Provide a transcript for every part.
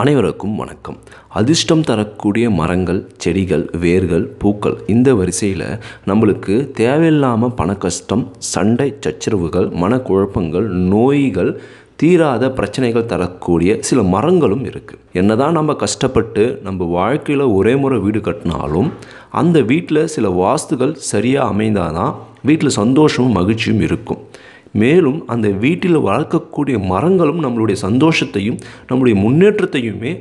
அனைவருக்கும் வணக்கம் அதிர்ஷ்டம் தரக்கூடிய மரங்கள் செடிகள் வேர்கள் பூக்கள் இந்த வரிசையில் நம்மளுக்கு தேவையில்லாமல் பண கஷ்டம் சண்டை சச்சரவுகள் மனக்குழப்பங்கள் நோய்கள் தீராத பிரச்சனைகள் தரக்கூடிய சில மரங்களும் இருக்குது என்னதான் நம்ம கஷ்டப்பட்டு நம்ம வாழ்க்கையில் ஒரே முறை வீடு கட்டினாலும் அந்த வீட்டில் சில வாஸ்துகள் சரியாக அமைந்தால் தான் வீட்டில் சந்தோஷமும் மகிழ்ச்சியும் இருக்கும் மேலும் அந்த வீட்டில் வளர்க்கக்கூடிய மரங்களும் நம்மளுடைய சந்தோஷத்தையும் நம்மளுடைய முன்னேற்றத்தையுமே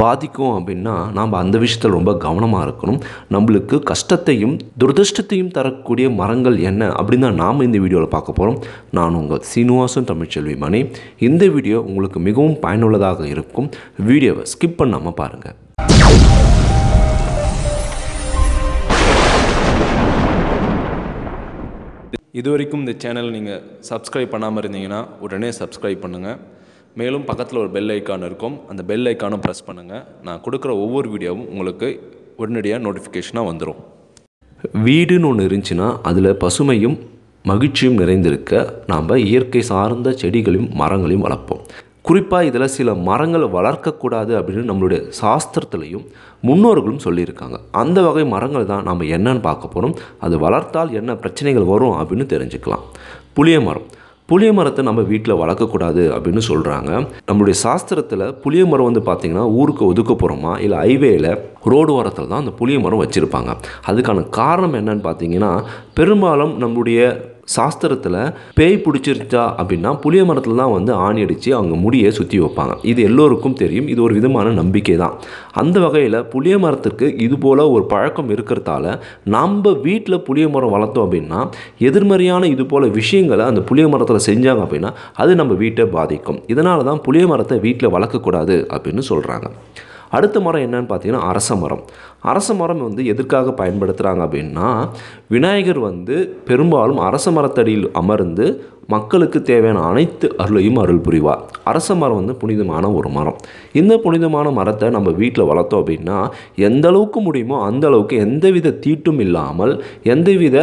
பாதிக்கும் அப்படின்னா நாம் அந்த விஷயத்தில் ரொம்ப கவனமாக இருக்கணும் நம்மளுக்கு கஷ்டத்தையும் துரதிருஷ்டத்தையும் தரக்கூடிய மரங்கள் என்ன அப்படின்னு தான் நாம் இந்த வீடியோவில் பார்க்க போகிறோம் நான் உங்கள் சீனிவாசன் தமிழ்ச்செல்வி மணி இந்த வீடியோ உங்களுக்கு மிகவும் பயனுள்ளதாக இருக்கும் வீடியோவை ஸ்கிப் பண்ணாமல் பாருங்கள் இது வரைக்கும் இந்த சேனல் நீங்கள் சப்ஸ்கிரைப் பண்ணாமல் இருந்தீங்கன்னா உடனே சப்ஸ்கிரைப் பண்ணுங்கள் மேலும் பக்கத்தில் ஒரு பெல் ஐக்கான் இருக்கும் அந்த பெல் ஐக்கானும் ப்ரெஸ் பண்ணுங்கள் நான் கொடுக்குற ஒவ்வொரு வீடியோவும் உங்களுக்கு உடனடியாக நோட்டிஃபிகேஷனாக வந்துடும் வீடுன்னு ஒன்று இருந்துச்சுன்னா அதில் பசுமையும் மகிழ்ச்சியும் நிறைந்திருக்க நாம் இயற்கை சார்ந்த செடிகளையும் மரங்களையும் வளர்ப்போம் குறிப்பாக இதில் சில மரங்களை வளர்க்கக்கூடாது அப்படின்னு நம்மளுடைய சாஸ்திரத்துலையும் முன்னோர்களும் சொல்லியிருக்காங்க அந்த வகை மரங்கள் தான் நம்ம என்னன்னு பார்க்க போகிறோம் அது வளர்த்தால் என்ன பிரச்சனைகள் வரும் அப்படின்னு தெரிஞ்சுக்கலாம் புளிய மரம் புளிய மரத்தை நம்ம வீட்டில் வளர்க்கக்கூடாது அப்படின்னு சொல்கிறாங்க நம்மளுடைய சாஸ்திரத்தில் புளிய மரம் வந்து பார்த்திங்கன்னா ஊருக்கு போகிறோமா இல்லை ஹைவேயில் ரோடு ஓரத்தில் தான் அந்த புளிய மரம் வச்சுருப்பாங்க அதுக்கான காரணம் என்னன்னு பார்த்தீங்கன்னா பெரும்பாலும் நம்முடைய சாஸ்திரத்தில் பேய் பிடிச்சிருச்சா அப்படின்னா புளிய மரத்தில் தான் வந்து ஆணி அடித்து அவங்க முடியை சுற்றி வைப்பாங்க இது எல்லோருக்கும் தெரியும் இது ஒரு விதமான நம்பிக்கை தான் அந்த வகையில் புளிய மரத்துக்கு இது போல் ஒரு பழக்கம் இருக்கிறதால நம்ம வீட்டில் புளிய மரம் வளர்த்தோம் அப்படின்னா எதிர்மறையான இது போல் விஷயங்களை அந்த புளிய மரத்தில் செஞ்சாங்க அப்படின்னா அது நம்ம வீட்டை பாதிக்கும் இதனால தான் புளிய மரத்தை வீட்டில் வளர்க்கக்கூடாது அப்படின்னு சொல்கிறாங்க அடுத்த மரம் என்னன்னு பார்த்தீங்கன்னா அரச மரம் அரச மரம் வந்து எதற்காக பயன்படுத்துகிறாங்க அப்படின்னா விநாயகர் வந்து பெரும்பாலும் அரச மரத்தடியில் அமர்ந்து மக்களுக்கு தேவையான அனைத்து அருளையும் அருள் புரிவார் அரச மரம் வந்து புனிதமான ஒரு மரம் இந்த புனிதமான மரத்தை நம்ம வீட்டில் வளர்த்தோம் அப்படின்னா எந்த அளவுக்கு முடியுமோ அந்த அளவுக்கு எந்தவித தீட்டும் இல்லாமல் எந்தவித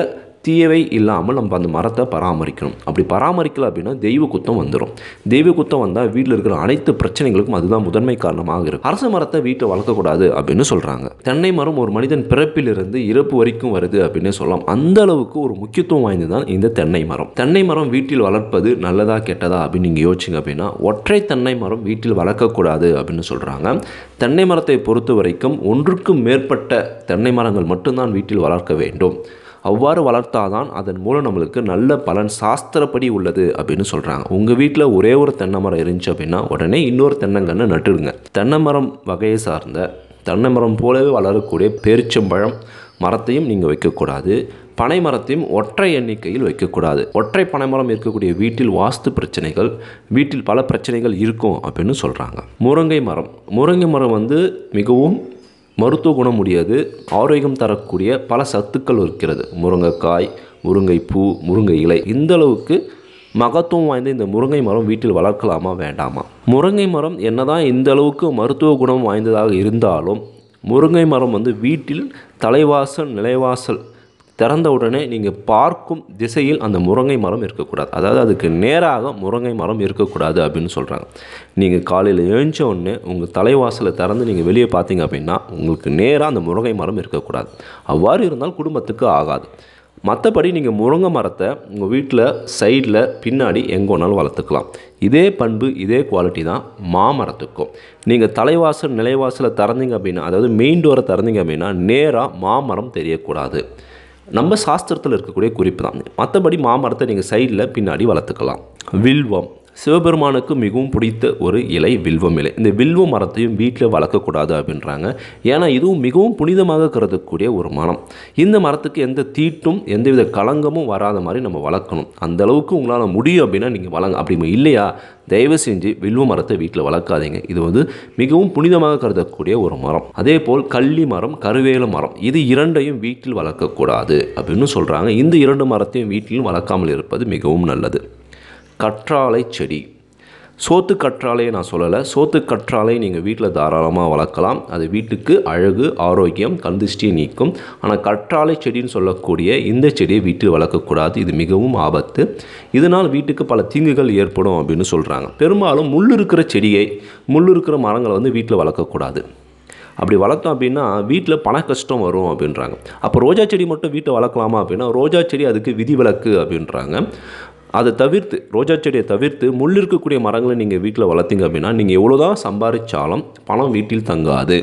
தீயவை இல்லாமல் நம்ம அந்த மரத்தை பராமரிக்கணும் அப்படி பராமரிக்கல அப்படின்னா தெய்வ குத்தம் வந்துடும் தெய்வ குத்தம் வந்தால் வீட்டில் இருக்கிற அனைத்து பிரச்சனைகளுக்கும் அதுதான் முதன்மை காரணமாக இருக்கும் அரச மரத்தை வீட்டில் வளர்க்கக்கூடாது அப்படின்னு சொல்கிறாங்க தென்னை மரம் ஒரு மனிதன் பிறப்பிலிருந்து இறப்பு வரைக்கும் வருது அப்படின்னு சொல்லலாம் அந்த அளவுக்கு ஒரு முக்கியத்துவம் வாய்ந்து தான் இந்த தென்னை மரம் தென்னை மரம் வீட்டில் வளர்ப்பது நல்லதா கெட்டதா அப்படின்னு நீங்கள் யோசிச்சிங்க அப்படின்னா ஒற்றை தென்னை மரம் வீட்டில் வளர்க்கக்கூடாது அப்படின்னு சொல்கிறாங்க தென்னை மரத்தை பொறுத்த வரைக்கும் ஒன்றுக்கும் மேற்பட்ட தென்னை மரங்கள் மட்டும்தான் வீட்டில் வளர்க்க வேண்டும் அவ்வாறு வளர்த்தாதான் அதன் மூலம் நம்மளுக்கு நல்ல பலன் சாஸ்திரப்படி உள்ளது அப்படின்னு சொல்கிறாங்க உங்கள் வீட்டில் ஒரே ஒரு தென்னை மரம் இருந்துச்சு அப்படின்னா உடனே இன்னொரு தென்னங்கன்று நட்டுடுங்க தென்னை மரம் வகையை சார்ந்த தென்னை மரம் போலவே வளரக்கூடிய பேரிச்சம்பழம் மரத்தையும் நீங்கள் வைக்கக்கூடாது பனை மரத்தையும் ஒற்றை எண்ணிக்கையில் வைக்கக்கூடாது ஒற்றை பனைமரம் இருக்கக்கூடிய வீட்டில் வாஸ்து பிரச்சனைகள் வீட்டில் பல பிரச்சனைகள் இருக்கும் அப்படின்னு சொல்கிறாங்க முருங்கை மரம் முருங்கை மரம் வந்து மிகவும் மருத்துவ குணம் உடையது ஆரோக்கியம் தரக்கூடிய பல சத்துக்கள் இருக்கிறது முருங்கைக்காய் முருங்கை பூ முருங்கை இலை இந்த அளவுக்கு மகத்துவம் வாய்ந்த இந்த முருங்கை மரம் வீட்டில் வளர்க்கலாமா வேண்டாமா முருங்கை மரம் என்னதான் இந்த அளவுக்கு மருத்துவ குணம் வாய்ந்ததாக இருந்தாலும் முருங்கை மரம் வந்து வீட்டில் தலைவாசல் நிலைவாசல் திறந்த உடனே நீங்கள் பார்க்கும் திசையில் அந்த முருங்கை மரம் இருக்கக்கூடாது அதாவது அதுக்கு நேராக முருங்கை மரம் இருக்கக்கூடாது அப்படின்னு சொல்கிறாங்க நீங்கள் காலையில் எழுந்த உடனே உங்கள் தலைவாசலை திறந்து நீங்கள் வெளியே பார்த்தீங்க அப்படின்னா உங்களுக்கு நேராக அந்த முருங்கை மரம் இருக்கக்கூடாது அவ்வாறு இருந்தால் குடும்பத்துக்கு ஆகாது மற்றபடி நீங்கள் முருங்கை மரத்தை உங்கள் வீட்டில் சைடில் பின்னாடி எங்கே வேணாலும் வளர்த்துக்கலாம் இதே பண்பு இதே குவாலிட்டி தான் மாமரத்துக்கும் நீங்கள் தலைவாசல் நிலைவாசலை திறந்தீங்க அப்படின்னா அதாவது மெயின் டோரை திறந்தீங்க அப்படின்னா நேராக மாமரம் தெரியக்கூடாது நம்ம சாஸ்திரத்தில் இருக்கக்கூடிய குறிப்பு தான் மற்றபடி மாமரத்தை நீங்கள் சைடில் பின்னாடி வளர்த்துக்கலாம் வில்வம் சிவபெருமானுக்கு மிகவும் பிடித்த ஒரு இலை வில்வம் இலை இந்த வில்வ மரத்தையும் வீட்டில் வளர்க்கக்கூடாது அப்படின்றாங்க ஏன்னா இதுவும் மிகவும் புனிதமாக கருதக்கூடிய ஒரு மரம் இந்த மரத்துக்கு எந்த தீட்டும் எந்தவித களங்கமும் வராத மாதிரி நம்ம வளர்க்கணும் அந்த அளவுக்கு உங்களால் முடியும் அப்படின்னா நீங்கள் வளங்க அப்படி இல்லையா தயவு செஞ்சு வில்வ மரத்தை வீட்டில் வளர்க்காதீங்க இது வந்து மிகவும் புனிதமாக கருதக்கூடிய ஒரு மரம் அதே போல் கள்ளி மரம் கருவேல மரம் இது இரண்டையும் வீட்டில் வளர்க்கக்கூடாது அப்படின்னு சொல்கிறாங்க இந்த இரண்டு மரத்தையும் வீட்டிலும் வளர்க்காமல் இருப்பது மிகவும் நல்லது கற்றாழை செடி சோத்து கற்றாழையை நான் சொல்லலை சோத்து கற்றாழை நீங்கள் வீட்டில் தாராளமாக வளர்க்கலாம் அது வீட்டுக்கு அழகு ஆரோக்கியம் கந்திஷ்டியை நீக்கும் ஆனால் கற்றாழை செடின்னு சொல்லக்கூடிய இந்த செடியை வீட்டில் வளர்க்கக்கூடாது இது மிகவும் ஆபத்து இதனால் வீட்டுக்கு பல தீங்குகள் ஏற்படும் அப்படின்னு சொல்கிறாங்க பெரும்பாலும் முள் இருக்கிற செடியை முள் இருக்கிற மரங்களை வந்து வீட்டில் வளர்க்கக்கூடாது அப்படி வளர்த்தோம் அப்படின்னா வீட்டில் பண கஷ்டம் வரும் அப்படின்றாங்க அப்போ ரோஜா செடி மட்டும் வீட்டை வளர்க்கலாமா அப்படின்னா ரோஜா செடி அதுக்கு விதிவிலக்கு அப்படின்றாங்க அதை தவிர்த்து ரோஜா செடியை தவிர்த்து முள் இருக்கக்கூடிய மரங்களை நீங்கள் வீட்டில் வளர்த்திங்க அப்படின்னா நீங்கள் எவ்வளோதான் சம்பாதிச்சாலும் பணம் வீட்டில் தங்காது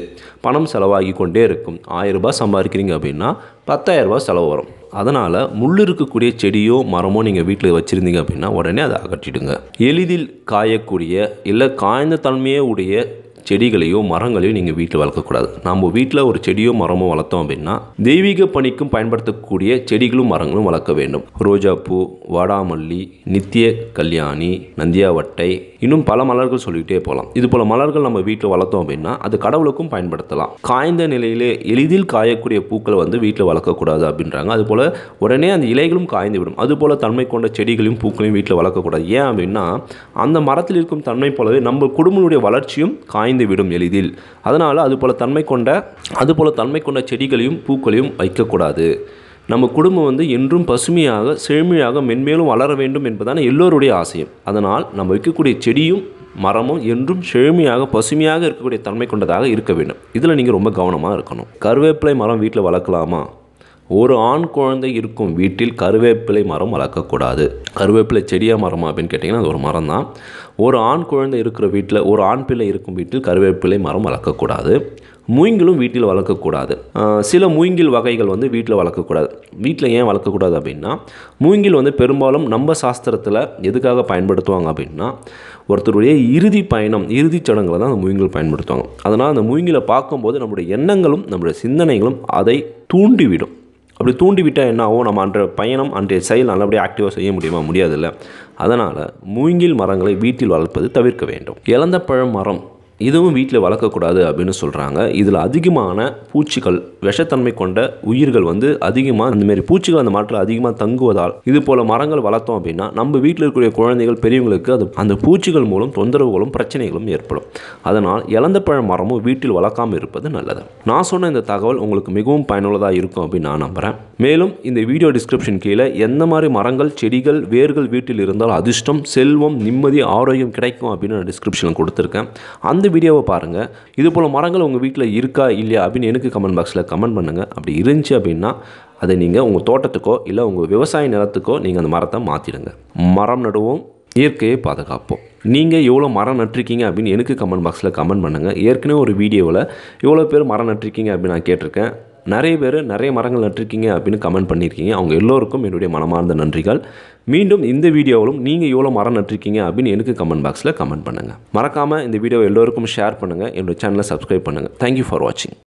பணம் செலவாகி கொண்டே இருக்கும் ஆயிரரூபா சம்பாதிக்கிறீங்க அப்படின்னா பத்தாயிரரூபா செலவு வரும் அதனால் முள் இருக்கக்கூடிய செடியோ மரமோ நீங்கள் வீட்டில் வச்சுருந்தீங்க அப்படின்னா உடனே அதை அகற்றிடுங்க எளிதில் காயக்கூடிய இல்லை காய்ந்த தன்மையே உடைய செடிகளையோ மரங்களையோ நீங்கள் வீட்டில் வளர்க்கக்கூடாது நம்ம வீட்டில் ஒரு செடியோ மரமோ வளர்த்தோம் அப்படின்னா தெய்வீக பணிக்கும் பயன்படுத்தக்கூடிய செடிகளும் மரங்களும் வளர்க்க வேண்டும் ரோஜாப்பூ வாடாமல்லி நித்திய கல்யாணி நந்தியாவட்டை இன்னும் பல மலர்கள் சொல்லிக்கிட்டே போகலாம் இது போல் மலர்கள் நம்ம வீட்டில் வளர்த்தோம் அப்படின்னா அது கடவுளுக்கும் பயன்படுத்தலாம் காய்ந்த நிலையிலே எளிதில் காயக்கூடிய பூக்களை வந்து வீட்டில் வளர்க்கக்கூடாது அப்படின்றாங்க அதுபோல் உடனே அந்த இலைகளும் காய்ந்து விடும் அதுபோல் தன்மை கொண்ட செடிகளையும் பூக்களையும் வீட்டில் வளர்க்கக்கூடாது ஏன் அப்படின்னா அந்த மரத்தில் இருக்கும் தன்மை போலவே நம்ம குடும்பனுடைய வளர்ச்சியும் காய்ந்து விடும் எளிதில் அதனால் அதுபோல் தன்மை கொண்ட அதுபோல் தன்மை கொண்ட செடிகளையும் பூக்களையும் வைக்கக்கூடாது நம்ம குடும்பம் வந்து என்றும் பசுமையாக செழுமையாக மென்மேலும் வளர வேண்டும் என்பதான எல்லோருடைய ஆசையும் அதனால் நம்ம வைக்கக்கூடிய செடியும் மரமும் என்றும் செழுமையாக பசுமையாக இருக்கக்கூடிய தன்மை கொண்டதாக இருக்க வேண்டும் இதில் நீங்கள் ரொம்ப கவனமாக இருக்கணும் கருவேப்பிலை மரம் வீட்டில் வளர்க்கலாமா ஒரு ஆண் குழந்தை இருக்கும் வீட்டில் கருவேப்பிலை மரம் வளர்க்கக்கூடாது கருவேப்பிலை செடியாக மரமா அப்படின்னு கேட்டிங்கன்னா அது ஒரு மரம் தான் ஒரு ஆண் குழந்தை இருக்கிற வீட்டில் ஒரு ஆண் பிள்ளை இருக்கும் வீட்டில் கருவேப்பிலை மரம் வளர்க்கக்கூடாது மூங்கிலும் வீட்டில் வளர்க்கக்கூடாது சில மூங்கில் வகைகள் வந்து வீட்டில் வளர்க்கக்கூடாது வீட்டில் ஏன் வளர்க்கக்கூடாது அப்படின்னா மூங்கில் வந்து பெரும்பாலும் நம்ம சாஸ்திரத்தில் எதுக்காக பயன்படுத்துவாங்க அப்படின்னா ஒருத்தருடைய இறுதி பயணம் இறுதிச் சடங்கில் தான் அந்த மூங்கில் பயன்படுத்துவாங்க அதனால் அந்த மூங்கிலை பார்க்கும்போது நம்முடைய எண்ணங்களும் நம்முடைய சிந்தனைகளும் அதை தூண்டிவிடும் அப்படி தூண்டிவிட்டால் என்ன ஆகும் நம்ம அன்றைய பயணம் அன்றைய செயல் நல்லபடியாக ஆக்டிவாக செய்ய முடியுமா முடியாதுல்ல அதனால் மூங்கில் மரங்களை வீட்டில் வளர்ப்பது தவிர்க்க வேண்டும் இழந்த பழம் மரம் இதுவும் வீட்டில் வளர்க்கக்கூடாது அப்படின்னு சொல்கிறாங்க இதில் அதிகமான பூச்சிகள் விஷத்தன்மை கொண்ட உயிர்கள் வந்து அதிகமாக இந்தமாரி பூச்சிகள் அந்த மரத்தில் அதிகமாக தங்குவதால் இது போல் மரங்கள் வளர்த்தோம் அப்படின்னா நம்ம வீட்டில் இருக்கக்கூடிய குழந்தைகள் பெரியவங்களுக்கு அது அந்த பூச்சிகள் மூலம் தொந்தரவுகளும் பிரச்சனைகளும் ஏற்படும் அதனால் இழந்த பழ மரமும் வீட்டில் வளர்க்காமல் இருப்பது நல்லது நான் சொன்ன இந்த தகவல் உங்களுக்கு மிகவும் பயனுள்ளதாக இருக்கும் அப்படின்னு நான் நம்புகிறேன் மேலும் இந்த வீடியோ டிஸ்கிரிப்ஷன் கீழே எந்த மாதிரி மரங்கள் செடிகள் வேர்கள் வீட்டில் இருந்தால் அதிர்ஷ்டம் செல்வம் நிம்மதி ஆரோக்கியம் கிடைக்கும் அப்படின்னு நான் டிஸ்கிரிப்ஷனில் கொடுத்துருக்கேன் அந்த வீடியோவை பாருங்கள் இது மரங்கள் உங்கள் வீட்டில் இருக்கா இல்லையா அப்படின்னு எனக்கு கமெண்ட் பாக்ஸில் கமெண்ட் பண்ணுங்கள் அப்படி இருந்துச்சு அப்படின்னா அதை நீங்கள் உங்கள் தோட்டத்துக்கோ இல்லை உங்கள் விவசாய நிலத்துக்கோ நீங்கள் அந்த மரத்தை மாற்றிடுங்க மரம் நடுவோம் இயற்கையை பாதுகாப்போம் நீங்கள் எவ்வளோ மரம் நட்டிருக்கீங்க அப்படின்னு எனக்கு கமெண்ட் பாக்ஸில் கமெண்ட் பண்ணுங்கள் ஏற்கனவே ஒரு வீடியோவில் எவ்வளோ பேர் மரம் நட்டிருக்கீங்க அப்படின்னு நான் கேட்டிருக்கேன் நிறைய பேர் நிறைய மரங்கள் நட்டிருக்கீங்க அப்படின்னு கமெண்ட் பண்ணியிருக்கீங்க அவங்க எல்லோருக்கும் என்னுடைய மனமார்ந்த நன்றிகள் மீண்டும் இந்த வீடியோவிலும் நீங்கள் எவ்வளோ மரம் நட்டிருக்கீங்க அப்படின்னு எனக்கு கமெண்ட் பாக்ஸில் கமெண்ட் பண்ணுங்கள் மறக்காமல் இந்த வீடியோ எல்லோருக்கும் ஷேர் பண்ணுங்கள் என்னுடைய சேனலை சப்ஸ்கிரைப் பண்ணுங்கள் தேங்க்யூ ஃபார் வாட்சிங்